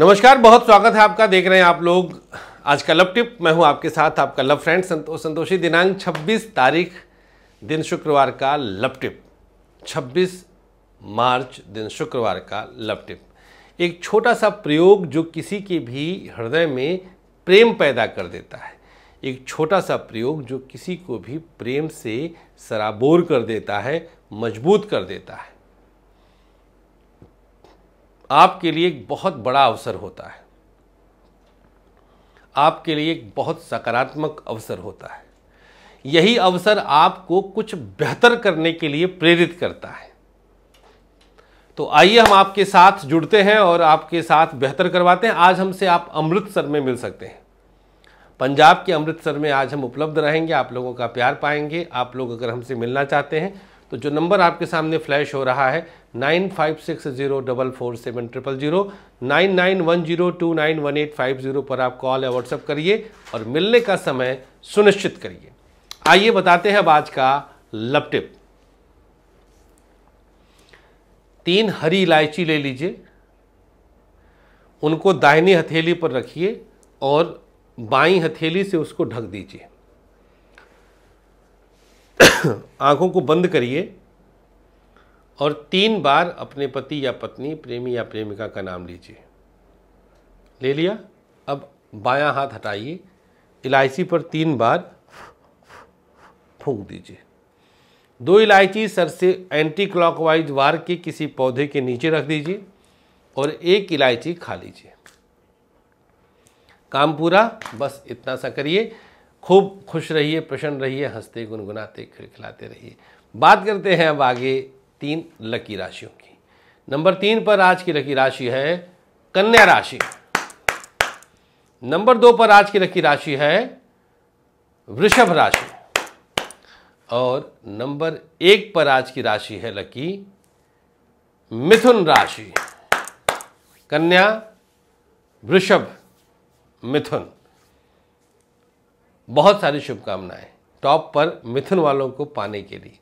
नमस्कार बहुत स्वागत है आपका देख रहे हैं आप लोग आज का लव टिप मैं हूं आपके साथ आपका लव फ्रेंड संतोष संतोषी दिनांक 26 तारीख दिन शुक्रवार का लव टिप 26 मार्च दिन शुक्रवार का लव टिप एक छोटा सा प्रयोग जो किसी के भी हृदय में प्रेम पैदा कर देता है एक छोटा सा प्रयोग जो किसी को भी प्रेम से सराबोर कर देता है मजबूत कर देता है आपके लिए एक बहुत बड़ा अवसर होता है आपके लिए एक बहुत सकारात्मक अवसर होता है यही अवसर आपको कुछ बेहतर करने के लिए प्रेरित करता है तो आइए हम आपके साथ जुड़ते हैं और आपके साथ बेहतर करवाते हैं आज हमसे आप अमृतसर में मिल सकते हैं पंजाब के अमृतसर में आज हम उपलब्ध रहेंगे आप लोगों का प्यार पाएंगे आप लोग अगर हमसे मिलना चाहते हैं तो जो नंबर आपके सामने फ्लैश हो रहा है nine five six zero double four seven triple zero nine nine one zero two nine one eight five zero पर आप कॉल या व्हाट्सअप करिए और मिलने का समय सुनिश्चित करिए आइए बताते हैं अब आज का लव टिप तीन हरी इलायची ले लीजिए उनको दाहिनी हथेली पर रखिए और बाई हथेली से उसको ढक दीजिए आंखों को बंद करिए और तीन बार अपने पति या पत्नी प्रेमी या प्रेमिका का नाम लीजिए ले लिया अब बायां हाथ हटाइए इलायची पर तीन बार फूंक दीजिए दो इलायची सर से एंटी क्लॉकवाइज वार के किसी पौधे के नीचे रख दीजिए और एक इलायची खा लीजिए काम पूरा बस इतना सा करिए खूब खुश रहिए प्रसन्न रहिए हंसते गुनगुनाते खिलखिलाते रहिए बात करते हैं अब आगे तीन लकी राशियों की नंबर तीन पर आज की लकी राशि है कन्या राशि नंबर दो पर आज की लकी राशि है वृषभ राशि और नंबर एक पर आज की राशि है लकी मिथुन राशि कन्या वृषभ मिथुन बहुत सारी शुभकामनाएं टॉप पर मिथुन वालों को पाने के लिए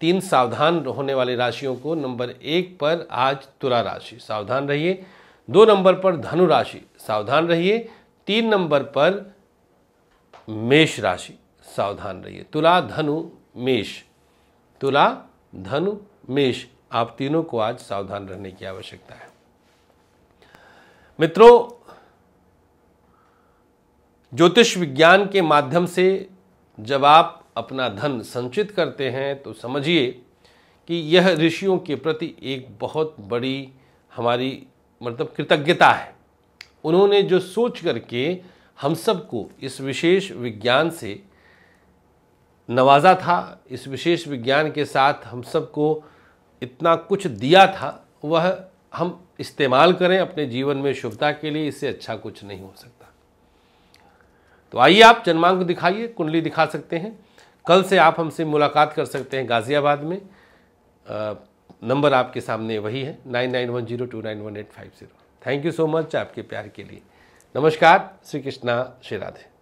तीन सावधान होने वाली राशियों को नंबर एक पर आज तुला राशि सावधान रहिए दो नंबर पर धनु राशि सावधान रहिए तीन नंबर पर मेष राशि सावधान रहिए तुला धनु मेष तुला धनु मेष आप तीनों को आज सावधान रहने की आवश्यकता है मित्रों ज्योतिष विज्ञान के माध्यम से जब आप अपना धन संचित करते हैं तो समझिए कि यह ऋषियों के प्रति एक बहुत बड़ी हमारी मतलब कृतज्ञता है उन्होंने जो सोच करके हम सबको इस विशेष विज्ञान से नवाजा था इस विशेष विज्ञान के साथ हम सबको इतना कुछ दिया था वह हम इस्तेमाल करें अपने जीवन में शुभता के लिए इससे अच्छा कुछ नहीं हो सकता तो आइए आप जन्मांक दिखाइए कुंडली दिखा सकते हैं कल से आप हमसे मुलाकात कर सकते हैं गाज़ियाबाद में नंबर आपके सामने वही है nine nine one zero two nine one eight five zero thank you so much आपके प्यार के लिए नमस्कार श्री कृष्णा श्री राधे